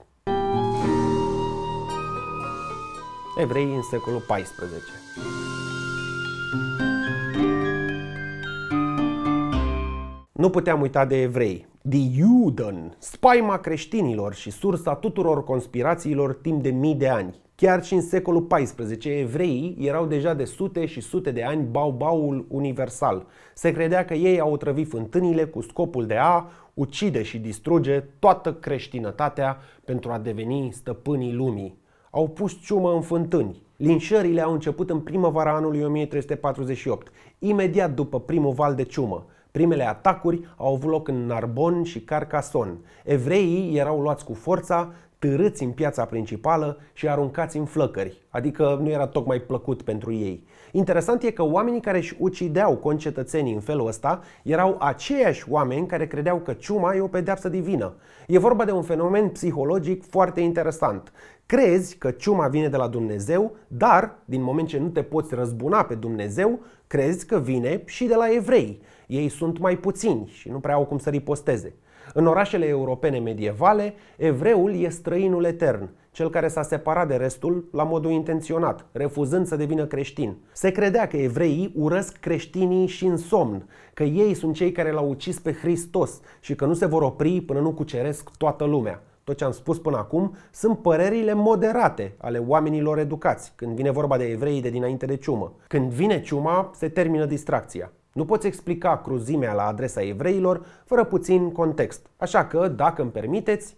evrei în secolul XIV. Nu puteam uita de evrei, de Iudan, spaima creștinilor și sursa tuturor conspirațiilor timp de mii de ani. Chiar și în secolul XIV, evreii erau deja de sute și sute de ani baubaul universal. Se credea că ei au otrăvit fântânile cu scopul de a ucide și distruge toată creștinătatea pentru a deveni stăpânii lumii. Au pus ciumă în fântâni. Linșările au început în primăvara anului 1348, imediat după primul val de ciumă. Primele atacuri au avut loc în Narbon și Carcason. Evreii erau luați cu forța, târâți în piața principală și aruncați în flăcări, adică nu era tocmai plăcut pentru ei. Interesant e că oamenii care își ucideau concetățenii în felul ăsta erau aceiași oameni care credeau că ciuma e o pedeapsă divină. E vorba de un fenomen psihologic foarte interesant. Crezi că ciuma vine de la Dumnezeu, dar, din moment ce nu te poți răzbuna pe Dumnezeu, crezi că vine și de la evrei. Ei sunt mai puțini și nu prea au cum să riposteze. În orașele europene medievale, evreul e străinul etern, cel care s-a separat de restul la modul intenționat, refuzând să devină creștin. Se credea că evreii urăsc creștinii și în somn, că ei sunt cei care l-au ucis pe Hristos și că nu se vor opri până nu cuceresc toată lumea. Tot ce am spus până acum sunt părerile moderate ale oamenilor educați, când vine vorba de evreii de dinainte de ciumă. Când vine ciuma, se termină distracția. Nu poți explica cruzimea la adresa evreilor fără puțin context, așa că, dacă îmi permiteți,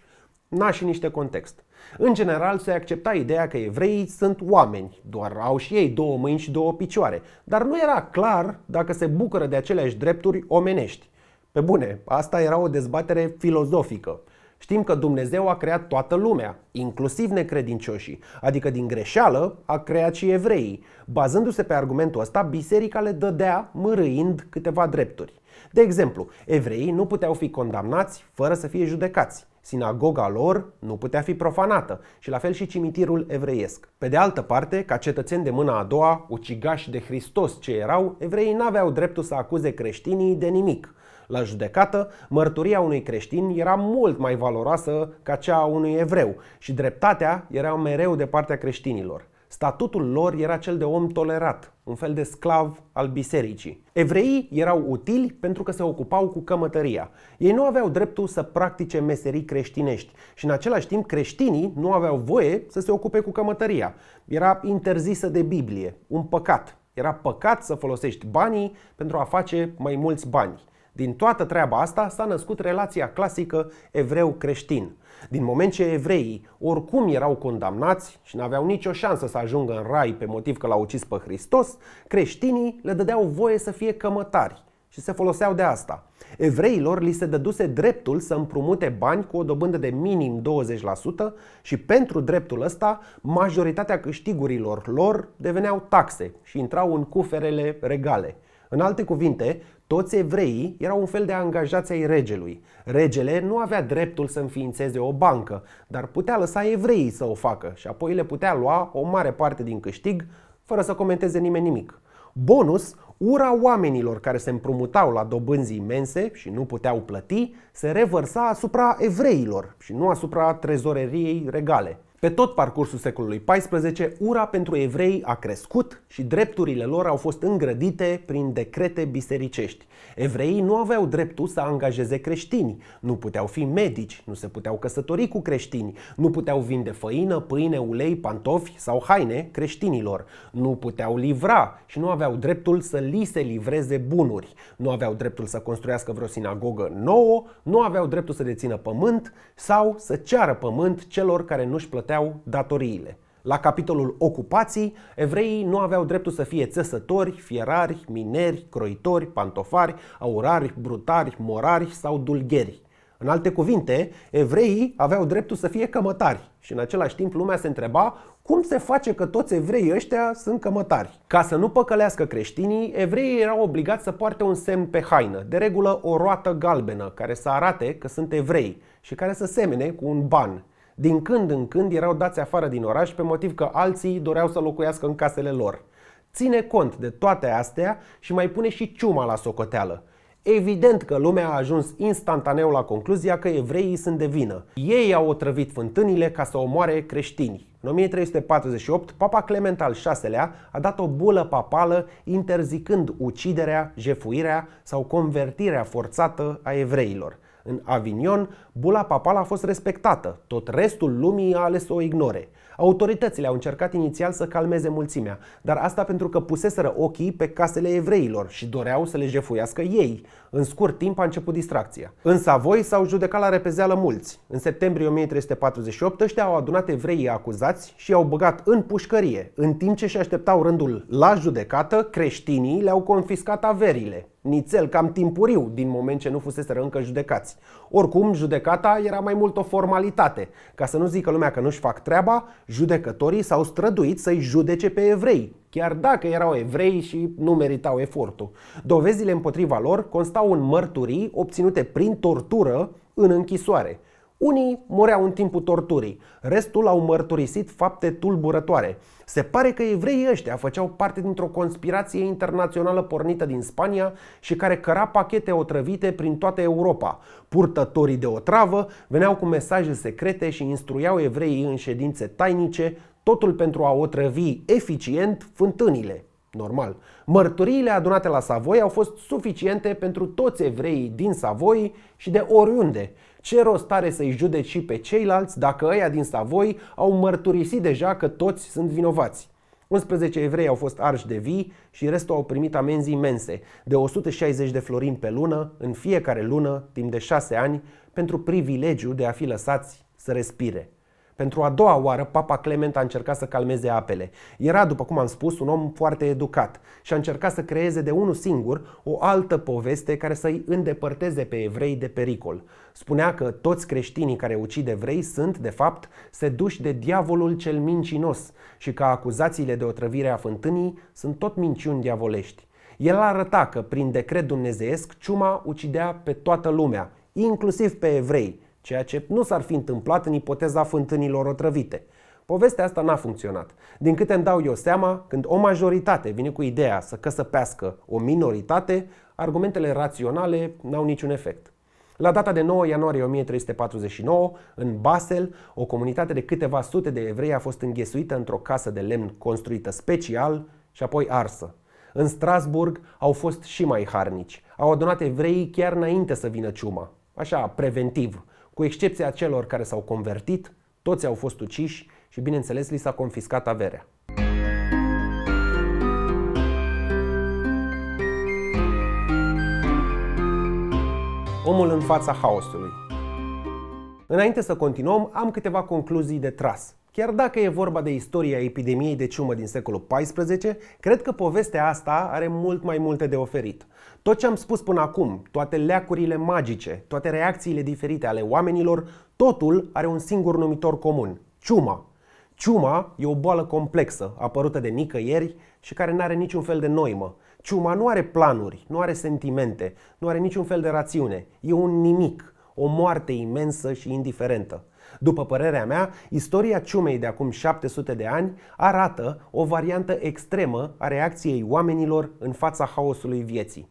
n a și niște context. În general, se accepta ideea că evreii sunt oameni, doar au și ei două mâini și două picioare, dar nu era clar dacă se bucură de aceleași drepturi omenești. Pe bune, asta era o dezbatere filozofică. Știm că Dumnezeu a creat toată lumea, inclusiv necredincioșii, adică din greșeală a creat și evreii. Bazându-se pe argumentul ăsta, biserica le dădea mărâind câteva drepturi. De exemplu, evreii nu puteau fi condamnați fără să fie judecați. Sinagoga lor nu putea fi profanată și la fel și cimitirul evreiesc. Pe de altă parte, ca cetățeni de mâna a doua, ucigași de Hristos ce erau, evreii n-aveau dreptul să acuze creștinii de nimic – la judecată, mărturia unui creștin era mult mai valoroasă ca cea a unui evreu și dreptatea era mereu de partea creștinilor. Statutul lor era cel de om tolerat, un fel de sclav al bisericii. Evreii erau utili pentru că se ocupau cu cămătăria. Ei nu aveau dreptul să practice meserii creștinești și în același timp creștinii nu aveau voie să se ocupe cu cămătăria. Era interzisă de Biblie, un păcat. Era păcat să folosești banii pentru a face mai mulți bani. Din toată treaba asta s-a născut relația clasică evreu-creștin. Din moment ce evreii oricum erau condamnați și n-aveau nicio șansă să ajungă în rai pe motiv că l-au ucis pe Hristos, creștinii le dădeau voie să fie cămătari și se foloseau de asta. Evreilor li se dăduse dreptul să împrumute bani cu o dobândă de minim 20% și pentru dreptul ăsta majoritatea câștigurilor lor deveneau taxe și intrau în cuferele regale. În alte cuvinte, toți evreii erau un fel de angajați ai regelui. Regele nu avea dreptul să înființeze o bancă, dar putea lăsa evreii să o facă și apoi le putea lua o mare parte din câștig fără să comenteze nimeni nimic. Bonus, ura oamenilor care se împrumutau la dobânzi imense și nu puteau plăti se revărsa asupra evreilor și nu asupra trezoreriei regale. Pe tot parcursul secolului XIV, ura pentru evrei a crescut și drepturile lor au fost îngrădite prin decrete bisericești. Evreii nu aveau dreptul să angajeze creștini, nu puteau fi medici, nu se puteau căsători cu creștini, nu puteau vinde făină, pâine, ulei, pantofi sau haine creștinilor, nu puteau livra și nu aveau dreptul să li se livreze bunuri, nu aveau dreptul să construiască vreo sinagogă nouă, nu aveau dreptul să dețină pământ sau să ceară pământ celor care nu-și plăteau plăteau datoriile. La capitolul ocupații, evreii nu aveau dreptul să fie țesători, fierari, mineri, croitori, pantofari, aurari, brutari, morari sau dulgheri. În alte cuvinte, evreii aveau dreptul să fie cămătari și în același timp lumea se întreba cum se face că toți evreii ăștia sunt cămătari. Ca să nu păcălească creștinii, evreii erau obligați să poarte un semn pe haină, de regulă o roată galbenă, care să arate că sunt evrei și care să semene cu un ban. Din când în când erau dați afară din oraș pe motiv că alții doreau să locuiască în casele lor. Ține cont de toate astea și mai pune și ciuma la socoteală. Evident că lumea a ajuns instantaneu la concluzia că evreii sunt de vină. Ei au otrăvit fântânile ca să omoare creștini. În 1348, Papa Clement al VI-lea a dat o bulă papală interzicând uciderea, jefuirea sau convertirea forțată a evreilor în Avignon, bula papală a fost respectată, tot restul lumii a ales să o ignore. Autoritățile au încercat inițial să calmeze mulțimea, dar asta pentru că puseseră ochii pe casele evreilor și doreau să le jefuiască ei. În scurt timp a început distracția. În Savoi s-au judecat la repezeală mulți. În septembrie 1348 ăștia au adunat evreii acuzați și i-au băgat în pușcărie, în timp ce și așteptau rândul la judecată, creștinii le-au confiscat averile, nițel cam timpuriu, din moment ce nu fuseseră încă judecați. Oricum, judecata era mai mult o formalitate. Ca să nu zică lumea că nu-și fac treaba, judecătorii s-au străduit să-i judece pe evrei, chiar dacă erau evrei și nu meritau efortul. Dovezile împotriva lor constau în mărturii obținute prin tortură în închisoare. Unii mureau în timpul torturii, restul au mărturisit fapte tulburătoare. Se pare că evreii ăștia făceau parte dintr-o conspirație internațională pornită din Spania și care căra pachete otrăvite prin toată Europa. Purtătorii de otravă veneau cu mesaje secrete și instruiau evreii în ședințe tainice Totul pentru a otrăvi eficient fântânile. Normal. Mărturiile adunate la Savoi au fost suficiente pentru toți evreii din Savoi și de oriunde. Ce rost are să-i judeci și pe ceilalți dacă ăia din Savoi au mărturisit deja că toți sunt vinovați? 11 evrei au fost arși de vii și restul au primit amenzi imense, de 160 de florini pe lună, în fiecare lună, timp de 6 ani, pentru privilegiu de a fi lăsați să respire. Pentru a doua oară, Papa Clement a încercat să calmeze apele. Era, după cum am spus, un om foarte educat și a încercat să creeze de unul singur o altă poveste care să-i îndepărteze pe evrei de pericol. Spunea că toți creștinii care ucid evrei sunt, de fapt, seduși de diavolul cel mincinos și că acuzațiile de otrăvire a fântânii sunt tot minciuni diavolești. El arăta că, prin decret dumnezeiesc, ciuma ucidea pe toată lumea, inclusiv pe evrei – ceea ce nu s-ar fi întâmplat în ipoteza fântânilor otrăvite. Povestea asta n-a funcționat. Din câte îmi dau eu seama, când o majoritate vine cu ideea să căsăpească o minoritate, argumentele raționale n-au niciun efect. La data de 9 ianuarie 1349, în Basel, o comunitate de câteva sute de evrei a fost înghesuită într-o casă de lemn construită special și apoi arsă. În Strasburg au fost și mai harnici. Au adunat evreii chiar înainte să vină ciuma, așa preventiv, cu excepția celor care s-au convertit, toți au fost uciși și, bineînțeles, li s-a confiscat averea. Omul în fața haosului. Înainte să continuăm, am câteva concluzii de tras. Chiar dacă e vorba de istoria epidemiei de ciumă din secolul XIV, cred că povestea asta are mult mai multe de oferit. Tot ce am spus până acum, toate leacurile magice, toate reacțiile diferite ale oamenilor, totul are un singur numitor comun, ciuma. Ciuma e o boală complexă, apărută de nicăieri și care nu are niciun fel de noimă. Ciuma nu are planuri, nu are sentimente, nu are niciun fel de rațiune. E un nimic, o moarte imensă și indiferentă. După părerea mea, istoria ciumei de acum 700 de ani arată o variantă extremă a reacției oamenilor în fața haosului vieții.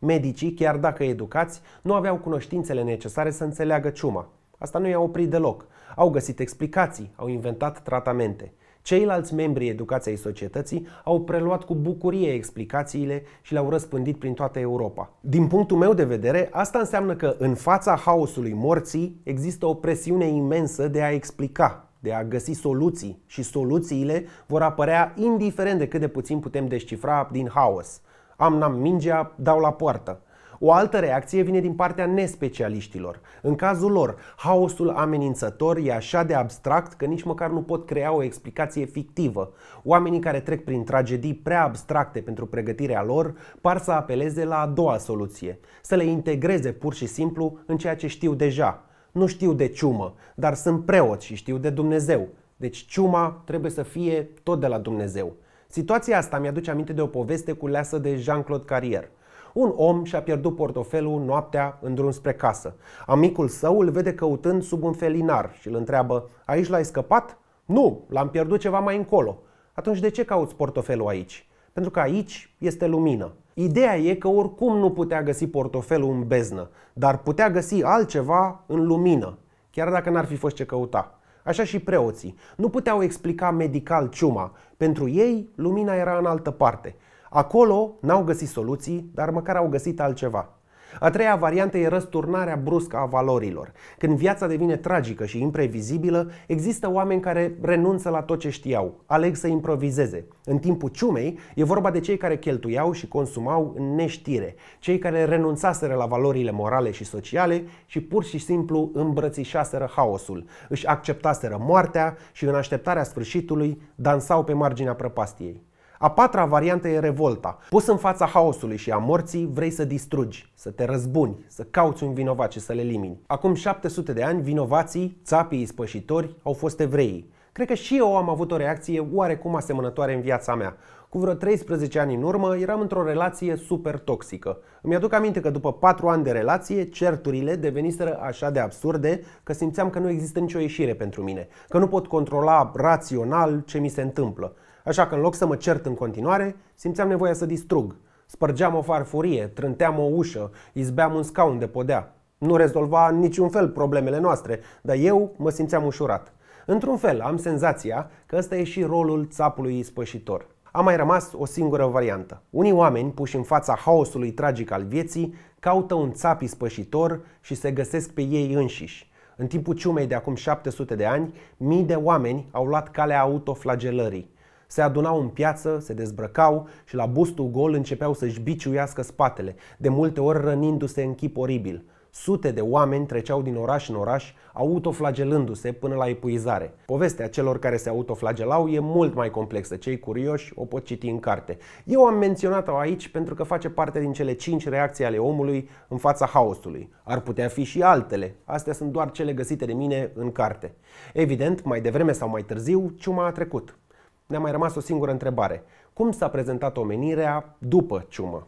Medicii, chiar dacă educați, nu aveau cunoștințele necesare să înțeleagă ciuma. Asta nu i-a oprit deloc. Au găsit explicații, au inventat tratamente. Ceilalți membri educației societății au preluat cu bucurie explicațiile și le-au răspândit prin toată Europa. Din punctul meu de vedere, asta înseamnă că în fața haosului morții există o presiune imensă de a explica, de a găsi soluții și soluțiile vor apărea indiferent de cât de puțin putem descifra din haos. Am n-am mingea, dau la poartă. O altă reacție vine din partea nespecialiștilor. În cazul lor, haosul amenințător e așa de abstract că nici măcar nu pot crea o explicație fictivă. Oamenii care trec prin tragedii prea abstracte pentru pregătirea lor par să apeleze la a doua soluție, să le integreze pur și simplu în ceea ce știu deja. Nu știu de ciumă, dar sunt preot și știu de Dumnezeu. Deci ciuma trebuie să fie tot de la Dumnezeu. Situația asta mi-aduce aminte de o poveste culeasă de Jean-Claude Carrier. Un om și-a pierdut portofelul noaptea în drum spre casă. Amicul său îl vede căutând sub un felinar și îl întreabă Aici l-ai scăpat? Nu, l-am pierdut ceva mai încolo. Atunci de ce cauți portofelul aici? Pentru că aici este lumină. Ideea e că oricum nu putea găsi portofelul în beznă, dar putea găsi altceva în lumină, chiar dacă n-ar fi fost ce căuta. Așa și preoții. Nu puteau explica medical ciuma. Pentru ei, lumina era în altă parte. Acolo n-au găsit soluții, dar măcar au găsit altceva. A treia variantă e răsturnarea bruscă a valorilor. Când viața devine tragică și imprevizibilă, există oameni care renunță la tot ce știau, aleg să improvizeze. În timpul ciumei, e vorba de cei care cheltuiau și consumau în neștire, cei care renunțaseră la valorile morale și sociale și pur și simplu îmbrățișaseră haosul, își acceptaseră moartea și în așteptarea sfârșitului dansau pe marginea prăpastiei. A patra variantă e revolta. Pus în fața haosului și a morții, vrei să distrugi, să te răzbuni, să cauți un vinovat și să-l elimini. Acum 700 de ani, vinovații, țapii ispășitori, au fost evreii. Cred că și eu am avut o reacție oarecum asemănătoare în viața mea. Cu vreo 13 ani în urmă eram într-o relație super toxică. Îmi aduc aminte că după 4 ani de relație, certurile deveniseră așa de absurde că simțeam că nu există nicio ieșire pentru mine, că nu pot controla rațional ce mi se întâmplă. Așa că în loc să mă cert în continuare, simțeam nevoia să distrug. Spărgeam o farfurie, trânteam o ușă, izbeam un scaun de podea. Nu rezolva niciun fel problemele noastre, dar eu mă simțeam ușurat. Într-un fel, am senzația că ăsta e și rolul țapului ispășitor. A mai rămas o singură variantă. Unii oameni, puși în fața haosului tragic al vieții, caută un țap ispășitor și se găsesc pe ei înșiși. În timpul ciumei de acum 700 de ani, mii de oameni au luat calea autoflagelării. Se adunau în piață, se dezbrăcau și la bustul gol începeau să-și biciuiască spatele, de multe ori rănindu-se în chip oribil. Sute de oameni treceau din oraș în oraș, autoflagelându-se până la epuizare. Povestea celor care se autoflagelau e mult mai complexă. Cei curioși o pot citi în carte. Eu am menționat-o aici pentru că face parte din cele cinci reacții ale omului în fața haosului. Ar putea fi și altele. Astea sunt doar cele găsite de mine în carte. Evident, mai devreme sau mai târziu, ciuma a trecut. Ne-a mai rămas o singură întrebare. Cum s-a prezentat omenirea după ciumă?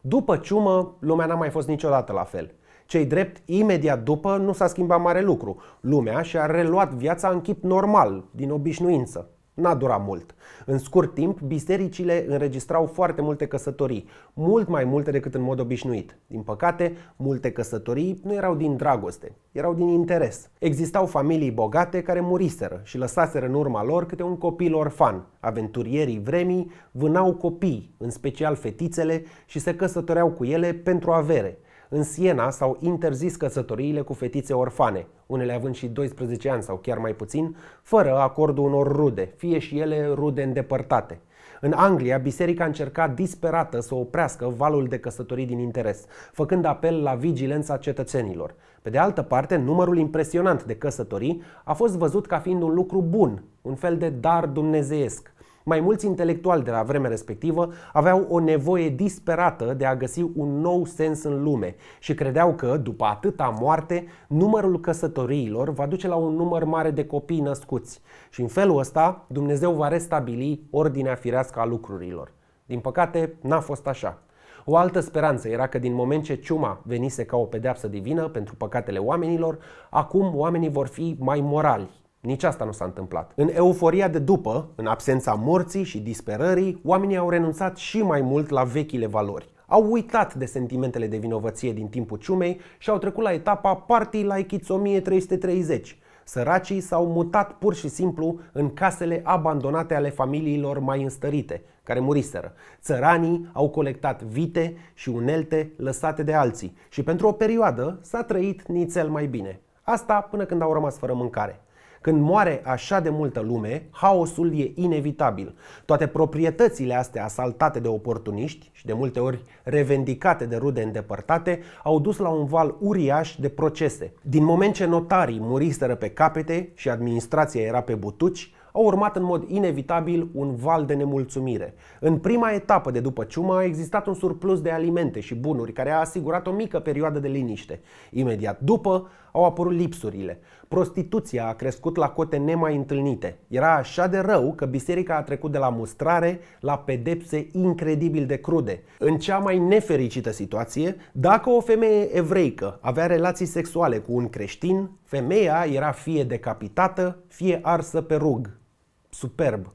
După ciumă, lumea n-a mai fost niciodată la fel. Cei drept, imediat după, nu s-a schimbat mare lucru. Lumea și-a reluat viața în chip normal, din obișnuință. N-a durat mult. În scurt timp, bisericile înregistrau foarte multe căsătorii, mult mai multe decât în mod obișnuit. Din păcate, multe căsătorii nu erau din dragoste, erau din interes. Existau familii bogate care muriseră și lăsaseră în urma lor câte un copil orfan. Aventurierii vremii vânau copii, în special fetițele, și se căsătoreau cu ele pentru avere – în Siena s-au interzis căsătoriile cu fetițe orfane, unele având și 12 ani sau chiar mai puțin, fără acordul unor rude, fie și ele rude îndepărtate. În Anglia, biserica încercat disperată să oprească valul de căsătorii din interes, făcând apel la vigilența cetățenilor. Pe de altă parte, numărul impresionant de căsătorii a fost văzut ca fiind un lucru bun, un fel de dar dumnezeiesc. Mai mulți intelectuali de la vremea respectivă aveau o nevoie disperată de a găsi un nou sens în lume și credeau că, după atâta moarte, numărul căsătoriilor va duce la un număr mare de copii născuți și în felul ăsta Dumnezeu va restabili ordinea firească a lucrurilor. Din păcate, n-a fost așa. O altă speranță era că din moment ce ciuma venise ca o pedeapsă divină pentru păcatele oamenilor, acum oamenii vor fi mai morali, nici asta nu s-a întâmplat. În euforia de după, în absența morții și disperării, oamenii au renunțat și mai mult la vechile valori. Au uitat de sentimentele de vinovăție din timpul ciumei și au trecut la etapa Party Like It's 1330. Săracii s-au mutat pur și simplu în casele abandonate ale familiilor mai înstărite, care muriseră. Țăranii au colectat vite și unelte lăsate de alții și pentru o perioadă s-a trăit nițel mai bine. Asta până când au rămas fără mâncare. Când moare așa de multă lume, haosul e inevitabil. Toate proprietățile astea asaltate de oportuniști și de multe ori revendicate de rude îndepărtate au dus la un val uriaș de procese. Din moment ce notarii muriseră pe capete și administrația era pe butuci, au urmat în mod inevitabil un val de nemulțumire. În prima etapă de după ciumă a existat un surplus de alimente și bunuri care a asigurat o mică perioadă de liniște. Imediat după au apărut lipsurile. Prostituția a crescut la cote nemai întâlnite. Era așa de rău că biserica a trecut de la mustrare la pedepse incredibil de crude. În cea mai nefericită situație, dacă o femeie evreică avea relații sexuale cu un creștin, femeia era fie decapitată, fie arsă pe rug. Superb!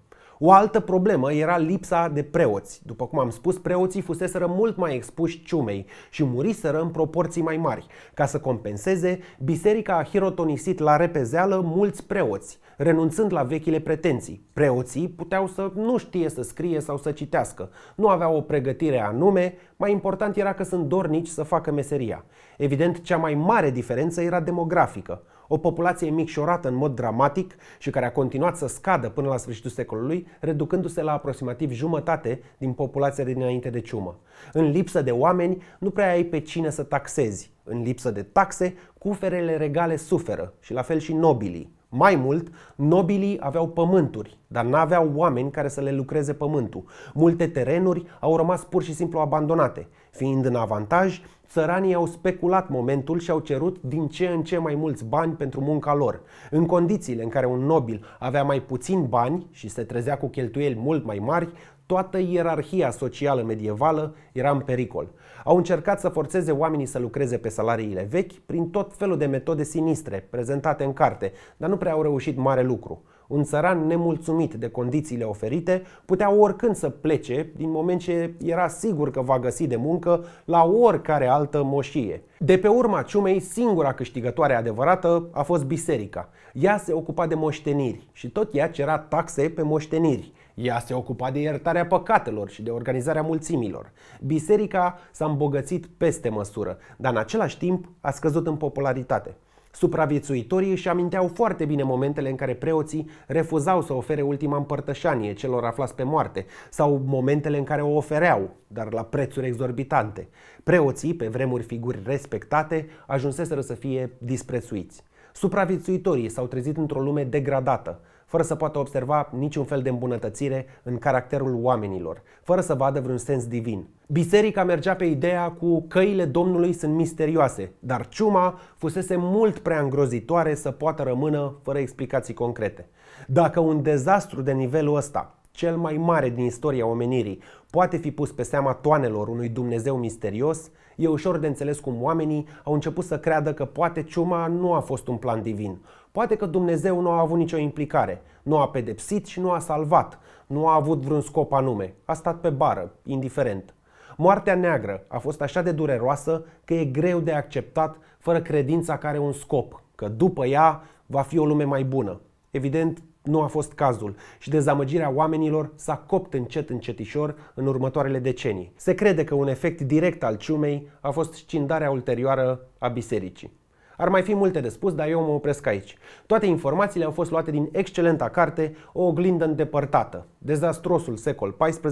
O altă problemă era lipsa de preoți. După cum am spus, preoții fuseseră mult mai expuși ciumei și muriseră în proporții mai mari. Ca să compenseze, biserica a hirotonisit la repezeală mulți preoți, renunțând la vechile pretenții. Preoții puteau să nu știe să scrie sau să citească, nu aveau o pregătire anume, mai important era că sunt dornici să facă meseria. Evident, cea mai mare diferență era demografică. O populație micșorată în mod dramatic și care a continuat să scadă până la sfârșitul secolului, reducându-se la aproximativ jumătate din populația dinainte de ciumă. În lipsă de oameni, nu prea ai pe cine să taxezi. În lipsă de taxe, cuferele regale suferă și la fel și nobilii. Mai mult, nobilii aveau pământuri, dar n-aveau oameni care să le lucreze pământul. Multe terenuri au rămas pur și simplu abandonate. Fiind în avantaj, țăranii au speculat momentul și au cerut din ce în ce mai mulți bani pentru munca lor. În condițiile în care un nobil avea mai puțin bani și se trezea cu cheltuieli mult mai mari, toată ierarhia socială medievală era în pericol. Au încercat să forțeze oamenii să lucreze pe salariile vechi prin tot felul de metode sinistre prezentate în carte, dar nu prea au reușit mare lucru. Un țăran nemulțumit de condițiile oferite putea oricând să plece, din moment ce era sigur că va găsi de muncă la oricare altă moșie. De pe urma ciumei, singura câștigătoare adevărată a fost biserica. Ea se ocupa de moșteniri și tot ea cera taxe pe moșteniri. Ea se ocupa de iertarea păcatelor și de organizarea mulțimilor. Biserica s-a îmbogățit peste măsură, dar în același timp a scăzut în popularitate. Supraviețuitorii își aminteau foarte bine momentele în care preoții refuzau să ofere ultima împărtășanie celor aflați pe moarte sau momentele în care o ofereau, dar la prețuri exorbitante. Preoții, pe vremuri figuri respectate, ajunseseră să fie disprețuiți. Supraviețuitorii s-au trezit într-o lume degradată, fără să poată observa niciun fel de îmbunătățire în caracterul oamenilor, fără să vadă vreun sens divin. Biserica mergea pe ideea cu căile Domnului sunt misterioase, dar ciuma fusese mult prea îngrozitoare să poată rămână fără explicații concrete. Dacă un dezastru de nivelul ăsta cel mai mare din istoria omenirii, poate fi pus pe seama toanelor unui Dumnezeu misterios, e ușor de înțeles cum oamenii au început să creadă că poate ciuma nu a fost un plan divin, Poate că Dumnezeu nu a avut nicio implicare, nu a pedepsit și nu a salvat, nu a avut vreun scop anume, a stat pe bară, indiferent. Moartea neagră a fost așa de dureroasă că e greu de acceptat fără credința care un scop, că după ea va fi o lume mai bună. Evident, nu a fost cazul și dezamăgirea oamenilor s-a copt încet încetișor în următoarele decenii. Se crede că un efect direct al ciumei a fost scindarea ulterioară a bisericii. Ar mai fi multe de spus, dar eu mă opresc aici. Toate informațiile au fost luate din excelenta carte O oglindă îndepărtată, dezastrosul secol XIV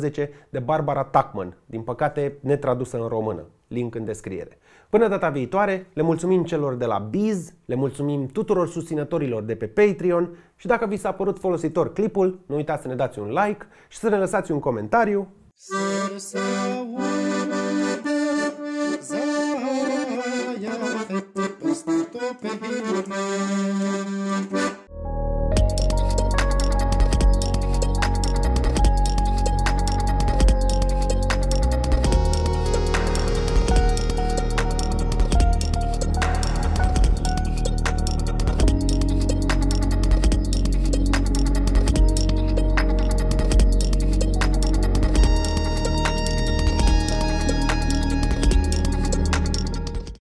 de Barbara Tuckman, din păcate netradusă în română. Link în descriere. Până data viitoare, le mulțumim celor de la Biz, le mulțumim tuturor susținătorilor de pe Patreon și dacă vi s-a părut folositor clipul, nu uitați să ne dați un like și să ne lăsați un comentariu. Să, să, Pepe Pepe